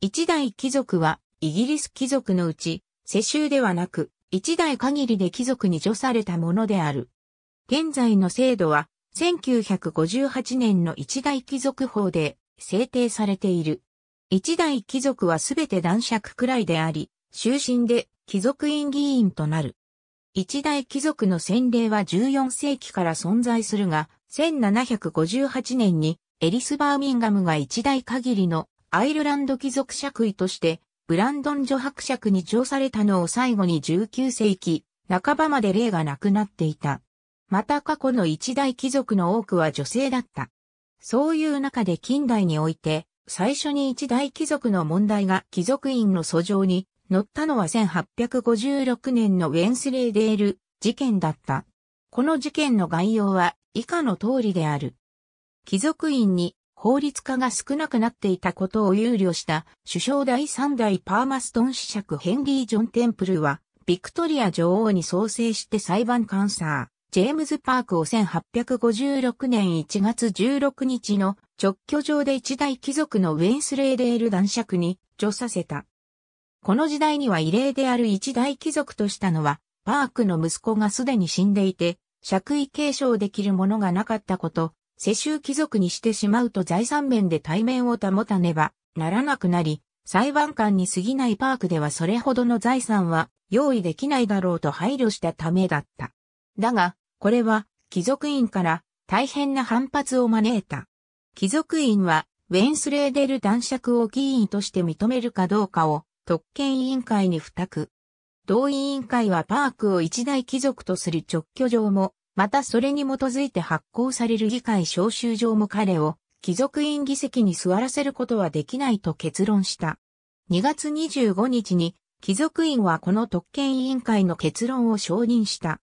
一代貴族は、イギリス貴族のうち、世襲ではなく、一代限りで貴族に除されたものである。現在の制度は、1958年の一代貴族法で制定されている。一代貴族はすべて男爵くらいであり、終身で貴族院議員となる。一代貴族の先例は14世紀から存在するが、1758年にエリス・バーミンガムが一代限りのアイルランド貴族爵位として、ブランドン女伯爵に上されたのを最後に19世紀、半ばまで例がなくなっていた。また過去の一大貴族の多くは女性だった。そういう中で近代において、最初に一大貴族の問題が貴族院の訴状に乗ったのは1856年のウェンスレーデール事件だった。この事件の概要は以下の通りである。貴族院に法律家が少なくなっていたことを憂慮した首相第3代パーマストン子爵ヘンリー・ジョン・テンプルは、ビクトリア女王に創生して裁判官サー、ジェームズ・パークを1856年1月16日の直居上で一大貴族のウェンスレーデール男爵に除させた。この時代には異例である一大貴族としたのは、パークの息子がすでに死んでいて、爵位継承できるものがなかったこと、世襲貴族にしてしまうと財産面で対面を保たねばならなくなり、裁判官に過ぎないパークではそれほどの財産は用意できないだろうと配慮したためだった。だが、これは貴族院から大変な反発を招いた。貴族院はウェンスレーデル男爵を議員として認めるかどうかを特権委員会に付託。同委員会はパークを一大貴族とする直居状もまたそれに基づいて発行される議会招集状も彼を貴族院議席に座らせることはできないと結論した。2月25日に貴族院はこの特権委員会の結論を承認した。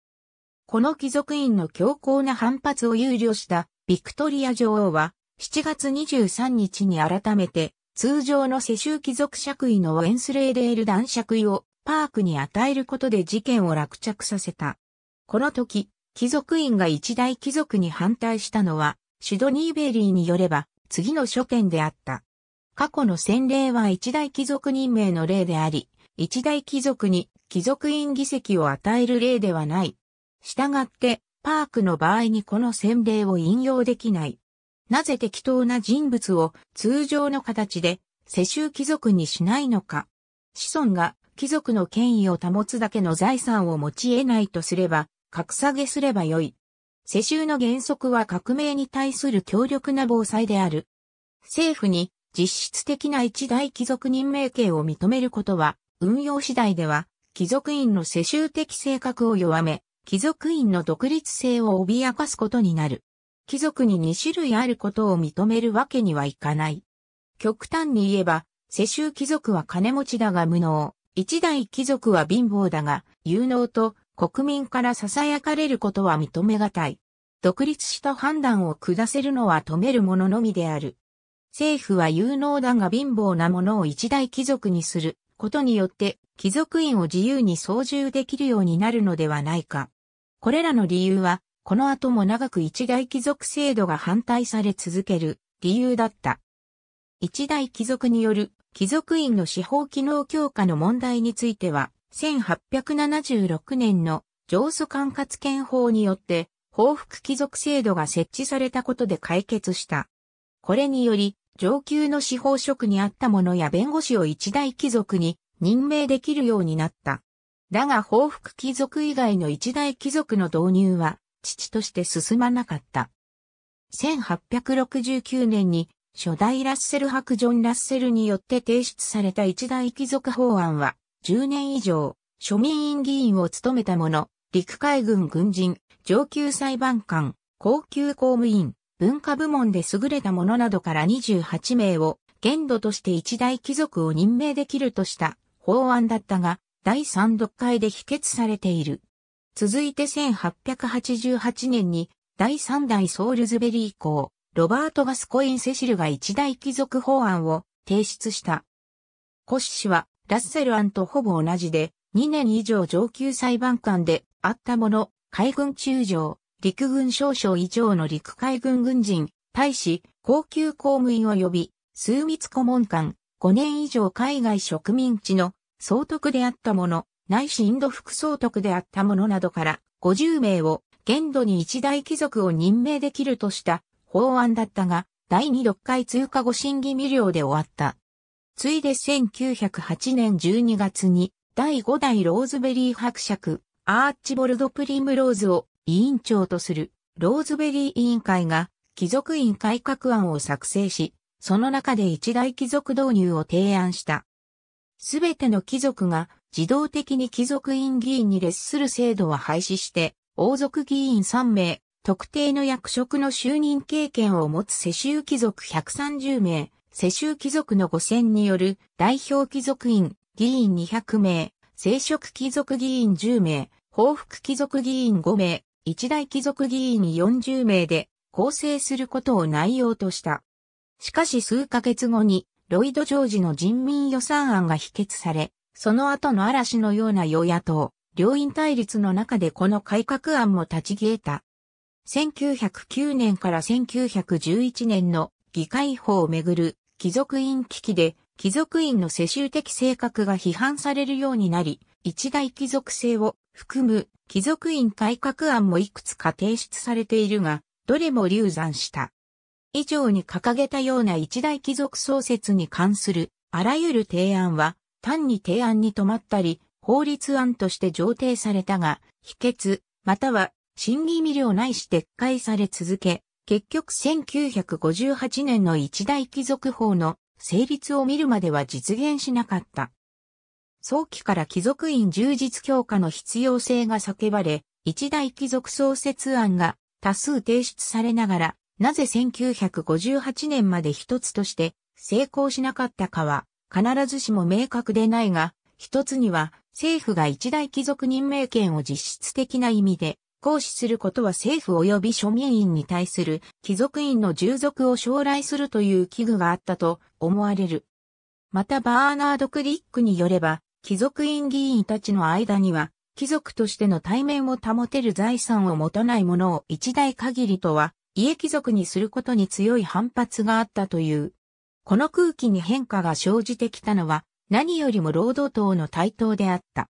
この貴族院の強硬な反発を憂慮したビクトリア女王は7月23日に改めて通常の世襲貴族爵位のウェンスレーデール男爵位をパークに与えることで事件を落着させた。この時、貴族院が一大貴族に反対したのは、シドニー・ベリーによれば、次の諸店であった。過去の先例は一大貴族任命の例であり、一大貴族に貴族院議席を与える例ではない。したがって、パークの場合にこの先例を引用できない。なぜ適当な人物を通常の形で世襲貴族にしないのか。子孫が貴族の権威を保つだけの財産を持ち得ないとすれば、格下げすればよい。世襲の原則は革命に対する強力な防災である。政府に実質的な一大貴族任命権を認めることは、運用次第では、貴族院の世襲的性格を弱め、貴族院の独立性を脅かすことになる。貴族に2種類あることを認めるわけにはいかない。極端に言えば、世襲貴族は金持ちだが無能、一代貴族は貧乏だが有能と国民から囁かれることは認めがたい。独立した判断を下せるのは止める者ののみである。政府は有能だが貧乏な者を一大貴族にすることによって貴族院を自由に操縦できるようになるのではないか。これらの理由は、この後も長く一大貴族制度が反対され続ける理由だった。一大貴族による貴族院の司法機能強化の問題については、1876年の上訴管轄権法によって報復貴族制度が設置されたことで解決した。これにより、上級の司法職にあった者や弁護士を一大貴族に任命できるようになった。だが報復貴族以外の一大貴族の導入は、父として進まなかった。1869年に初代ラッセル伯ジョン・ラッセルによって提出された一大貴族法案は、10年以上、庶民院議員を務めた者、陸海軍軍人、上級裁判官、高級公務員、文化部門で優れた者などから28名を、限度として一大貴族を任命できるとした法案だったが、第3読会で否決されている。続いて1888年に、第3代ソウルズベリー以降、ロバート・ガスコイン・セシルが一大貴族法案を提出した。コッシはラッセル案とほぼ同じで、2年以上上級裁判官であったもの、海軍中将、陸軍少将以上の陸海軍軍人、大使、高級公務員及び、枢密顧問官、5年以上海外植民地の総督であったもの、内いしインド副総督であったものなどから、50名を限度に一大貴族を任命できるとした法案だったが、第2読会通過後審議未了で終わった。ついで1908年12月に第5代ローズベリー伯爵、アーチボルド・プリムローズを委員長とするローズベリー委員会が貴族院改革案を作成し、その中で一大貴族導入を提案した。すべての貴族が自動的に貴族院議員に列する制度は廃止して、王族議員3名、特定の役職の就任経験を持つ世襲貴族130名、世襲貴族の5選による代表貴族院議員200名、聖職貴族議員10名、報復貴族議員5名、一大貴族議員40名で構成することを内容とした。しかし数ヶ月後にロイド・ジョージの人民予算案が否決され、その後の嵐のような与野党、両院対立の中でこの改革案も立ち消えた。1909年から1911年の議会法をめぐる貴族院危機で、貴族院の世襲的性格が批判されるようになり、一大貴族性を含む貴族院改革案もいくつか提出されているが、どれも流産した。以上に掲げたような一大貴族創設に関するあらゆる提案は、単に提案に止まったり、法律案として上呈されたが、否決、または、審議未了ないし撤回され続け、結局1958年の一大貴族法の成立を見るまでは実現しなかった。早期から貴族院充実強化の必要性が叫ばれ、一大貴族創設案が多数提出されながら、なぜ1958年まで一つとして成功しなかったかは、必ずしも明確でないが、一つには政府が一大貴族任命権を実質的な意味で行使することは政府及び庶民院に対する貴族院の従属を将来するという危惧があったと思われる。またバーナード・クリックによれば、貴族院議員たちの間には、貴族としての対面を保てる財産を持たない者を一代限りとは、家貴族にすることに強い反発があったという。この空気に変化が生じてきたのは、何よりも労働党の台頭であった。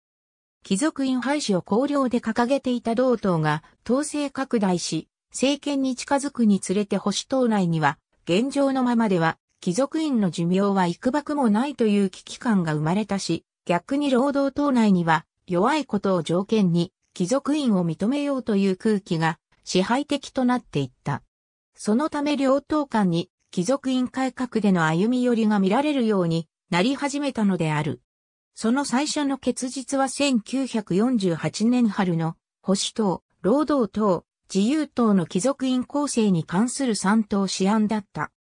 貴族院廃止を綱領で掲げていた同党が統制拡大し、政権に近づくにつれて保守党内には、現状のままでは、貴族院の寿命は幾ばくもないという危機感が生まれたし、逆に労働党内には、弱いことを条件に、貴族院を認めようという空気が支配的となっていった。そのため両党間に貴族院改革での歩み寄りが見られるようになり始めたのである。その最初の結実は1948年春の保守党、労働党、自由党の貴族院構成に関する3党試案だった。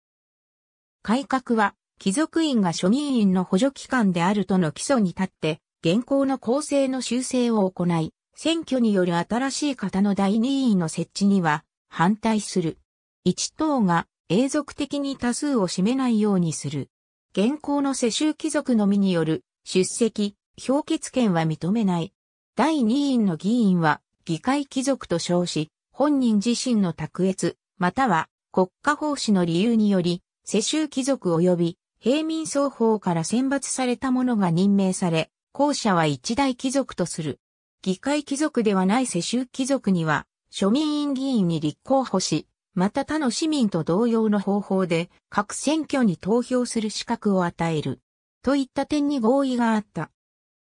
改革は、貴族院が庶民院の補助機関であるとの基礎に立って、現行の構成の修正を行い、選挙による新しい方の第2位の設置には反対する。1党が永続的に多数を占めないようにする。現行の世襲貴族のみによる出席、評決権は認めない。第2院の議員は、議会貴族と称し、本人自身の卓越、または国家奉仕の理由により、世襲貴族及び平民双方から選抜された者が任命され、後者は一大貴族とする。議会貴族ではない世襲貴族には、庶民院議員に立候補し、また他の市民と同様の方法で、各選挙に投票する資格を与える。といった点に合意があった。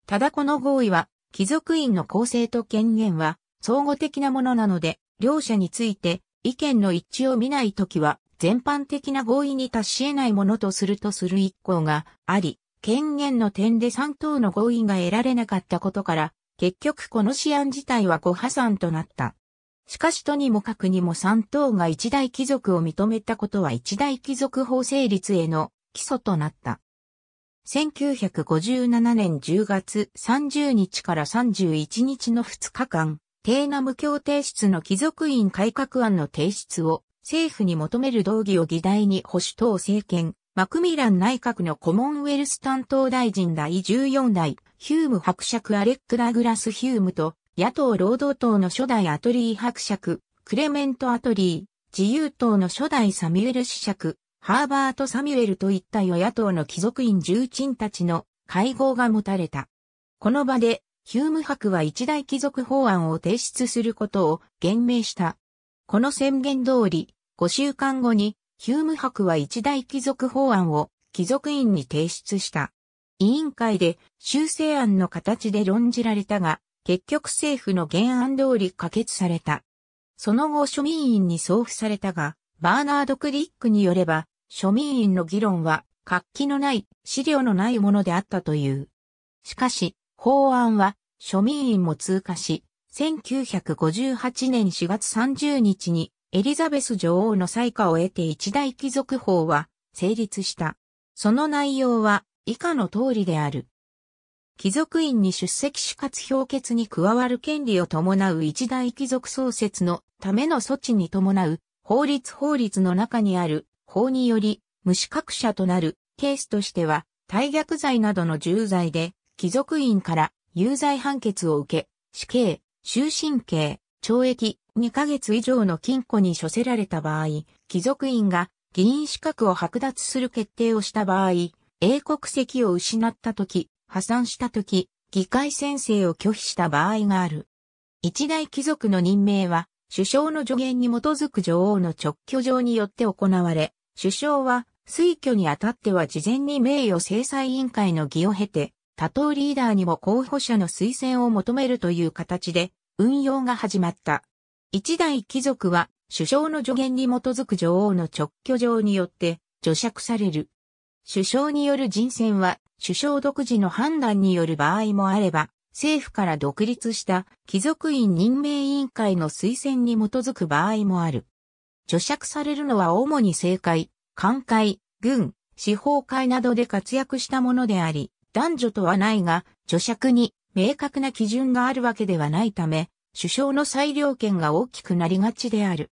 ただこの合意は、貴族院の構成と権限は、相互的なものなので、両者について意見の一致を見ないときは、全般的な合意に達し得ないものとするとする一項があり、権限の点で3党の合意が得られなかったことから、結局この試案自体は誤破産となった。しかしとにもかくにも3党が一大貴族を認めたことは一大貴族法成立への基礎となった。1957年10月30日から31日の2日間、テーナム協定室の貴族院改革案の提出を政府に求める動議を議題に保守党政権、マクミラン内閣のコモンウェルス担当大臣第14代、ヒューム伯爵アレック・ラグラス・ヒュームと、野党労働党の初代アトリー伯爵、クレメント・アトリー、自由党の初代サミュエル・子爵、ハーバート・サミュエルといった与野党の貴族院重鎮たちの会合が持たれた。この場で、ヒューム博は一大貴族法案を提出することを言明した。この宣言通り、5週間後に、ヒューム博は一大貴族法案を貴族院に提出した。委員会で修正案の形で論じられたが、結局政府の原案通り可決された。その後庶民院に送付されたが、バーナード・クリックによれば、庶民院の議論は活気のない資料のないものであったという。しかし、法案は庶民院も通過し、1958年4月30日にエリザベス女王の採下を得て一大貴族法は成立した。その内容は以下の通りである。貴族院に出席しかつ評決に加わる権利を伴う一大貴族創設のための措置に伴う法律法律の中にある法により無資格者となるケースとしては、大逆罪などの重罪で、貴族院から有罪判決を受け、死刑、終身刑、懲役2ヶ月以上の禁錮に処せられた場合、貴族院が議員資格を剥奪する決定をした場合、英国籍を失った時、破産した時、議会宣誓を拒否した場合がある。一大貴族の任命は、首相の助言に基づく女王の直居状によって行われ、首相は、推挙にあたっては事前に名誉制裁委員会の議を経て、他党リーダーにも候補者の推薦を求めるという形で、運用が始まった。一代貴族は、首相の助言に基づく女王の直居状によって、除釈される。首相による人選は、首相独自の判断による場合もあれば、政府から独立した貴族院任命委員会の推薦に基づく場合もある。除釈されるのは主に政界、官界、軍、司法界などで活躍したものであり、男女とはないが、除釈に明確な基準があるわけではないため、首相の裁量権が大きくなりがちである。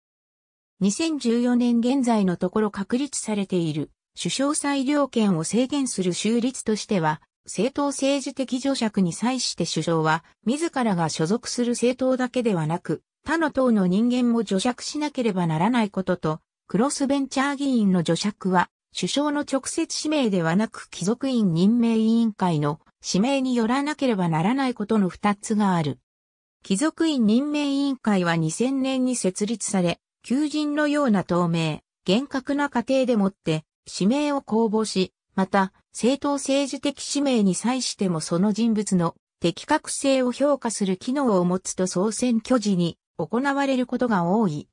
2014年現在のところ確立されている首相裁量権を制限する州立としては、政党政治的除釈に際して首相は、自らが所属する政党だけではなく、他の党の人間も除釈しなければならないことと、クロスベンチャー議員の除釈は、首相の直接指名ではなく貴族院任命委員会の指名によらなければならないことの二つがある。貴族院任命委員会は2000年に設立され、求人のような透明、厳格な過程でもって指名を公募し、また、政党政治的指名に際してもその人物の適格性を評価する機能を持つと総選挙時に行われることが多い。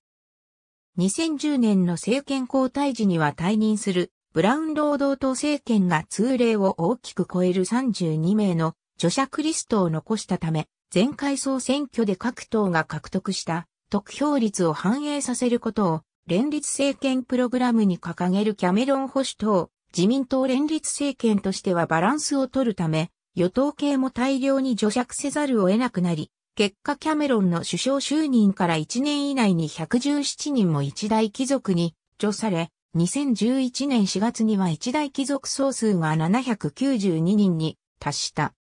2010年の政権交代時には退任するブラウン労働党政権が通例を大きく超える32名の著者リストを残したため、前回総選挙で各党が獲得した得票率を反映させることを連立政権プログラムに掲げるキャメロン保守党、自民党連立政権としてはバランスを取るため、与党系も大量に除釈せざるを得なくなり、結果キャメロンの首相就任から1年以内に117人も一大貴族に除され、2011年4月には一大貴族総数が792人に達した。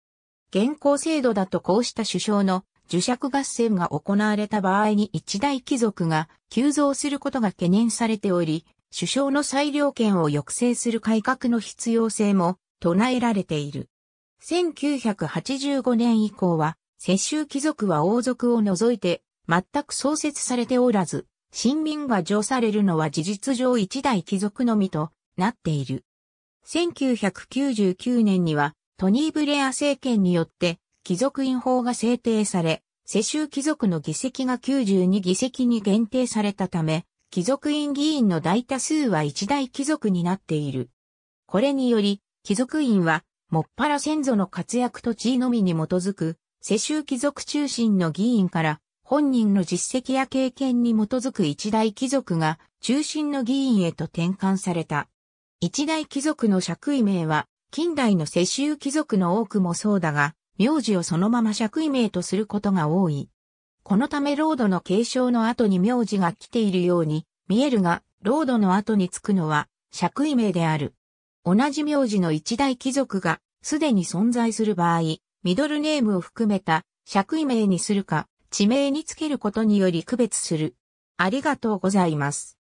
現行制度だとこうした首相の受釈合戦が行われた場合に一大貴族が急増することが懸念されており、首相の裁量権を抑制する改革の必要性も唱えられている。1985年以降は世襲貴族は王族を除いて、全く創設されておらず、新民が上されるのは事実上一代貴族のみとなっている。1999年にはトニー・ブレア政権によって貴族院法が制定され、世襲貴族の議席が92議席に限定されたため、貴族院議員の大多数は一大貴族になっている。これにより、貴族院は、もっぱら先祖の活躍と地位のみに基づく世襲貴族中心の議員から本人の実績や経験に基づく一大貴族が中心の議員へと転換された。一大貴族の爵位名は近代の世襲貴族の多くもそうだが、名字をそのまま爵位名とすることが多い。このためロードの継承の後に名字が来ているように見えるが、ロードの後につくのは爵位名である。同じ名字の一大貴族がすでに存在する場合、ミドルネームを含めた尺位名にするか、地名につけることにより区別する。ありがとうございます。